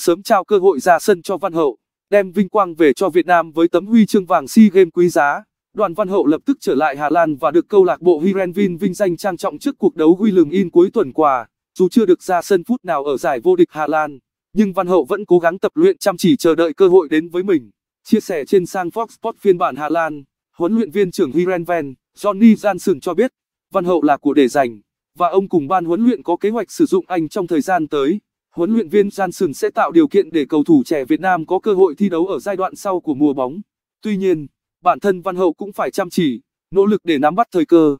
sớm trao cơ hội ra sân cho Văn Hậu, đem vinh quang về cho Việt Nam với tấm huy chương vàng SEA Games quý giá. Đoàn Văn Hậu lập tức trở lại Hà Lan và được câu lạc bộ Heerenveen vinh danh trang trọng trước cuộc đấu huy Willem in cuối tuần qua. Dù chưa được ra sân phút nào ở giải vô địch Hà Lan, nhưng Văn Hậu vẫn cố gắng tập luyện chăm chỉ chờ đợi cơ hội đến với mình. Chia sẻ trên sang Fox Sports phiên bản Hà Lan, huấn luyện viên trưởng Heerenveen Johnny Janssen cho biết, Văn Hậu là của để dành, và ông cùng ban huấn luyện có kế hoạch sử dụng anh trong thời gian tới huấn luyện viên Johnson sẽ tạo điều kiện để cầu thủ trẻ Việt Nam có cơ hội thi đấu ở giai đoạn sau của mùa bóng. Tuy nhiên, bản thân Văn Hậu cũng phải chăm chỉ, nỗ lực để nắm bắt thời cơ.